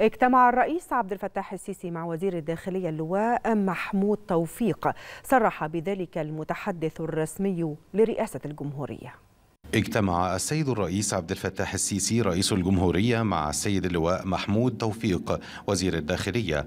اجتمع الرئيس عبد الفتاح السيسي مع وزير الداخلية اللواء محمود توفيق صرح بذلك المتحدث الرسمي لرئاسة الجمهورية اجتمع السيد الرئيس عبد الفتاح السيسي رئيس الجمهورية مع السيد اللواء محمود توفيق وزير الداخلية